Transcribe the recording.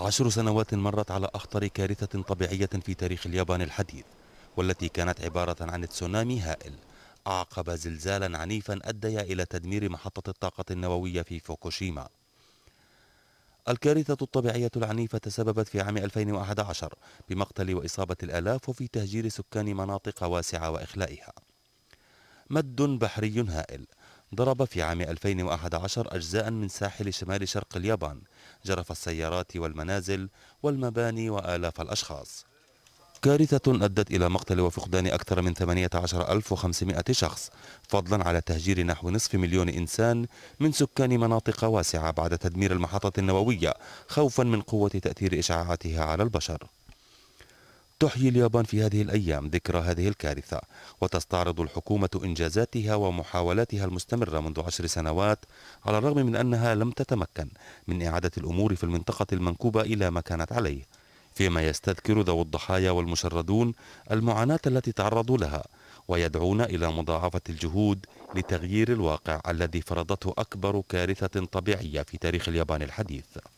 عشر سنوات مرت على أخطر كارثة طبيعية في تاريخ اليابان الحديث والتي كانت عبارة عن تسونامي هائل أعقب زلزالا عنيفا أدى إلى تدمير محطة الطاقة النووية في فوكوشيما الكارثة الطبيعية العنيفة تسببت في عام 2011 بمقتل وإصابة الآلاف وفي تهجير سكان مناطق واسعة وإخلائها مد بحري هائل ضرب في عام 2011 أجزاء من ساحل شمال شرق اليابان جرف السيارات والمنازل والمباني وآلاف الأشخاص كارثة أدت إلى مقتل وفقدان أكثر من 18500 شخص فضلا على تهجير نحو نصف مليون إنسان من سكان مناطق واسعة بعد تدمير المحطة النووية خوفا من قوة تأثير إشعاعاتها على البشر تحيي اليابان في هذه الأيام ذكرى هذه الكارثة وتستعرض الحكومة إنجازاتها ومحاولاتها المستمرة منذ عشر سنوات على الرغم من أنها لم تتمكن من إعادة الأمور في المنطقة المنكوبة إلى ما كانت عليه فيما يستذكر ذوو الضحايا والمشردون المعاناة التي تعرضوا لها ويدعون إلى مضاعفة الجهود لتغيير الواقع الذي فرضته أكبر كارثة طبيعية في تاريخ اليابان الحديث